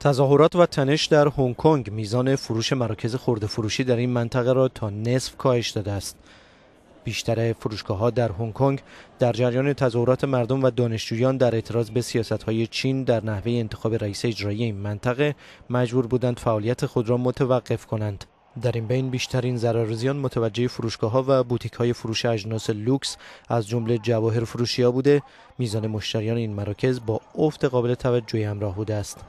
تظاهرات و تنش در هنگ کنگ میزان فروش مراکز خورده فروشی در این منطقه را تا نصف کاهش داده است. بیشتر فروشگاه ها در هنگ کنگ در جریان تظاهرات مردم و دانشجویان در اعتراض به سیاست های چین در نحوه انتخاب رئیس اجرایی این منطقه مجبور بودند فعالیت خود را متوقف کنند. در این بین بیشترین ضرر زیان متوجه فروشگاه ها و بوتیک های فروش اجناس لوکس از جمله جواهر فروشی ها بوده میزان مشتریان این مراکز با افت قابل توجهی همراه بوده است.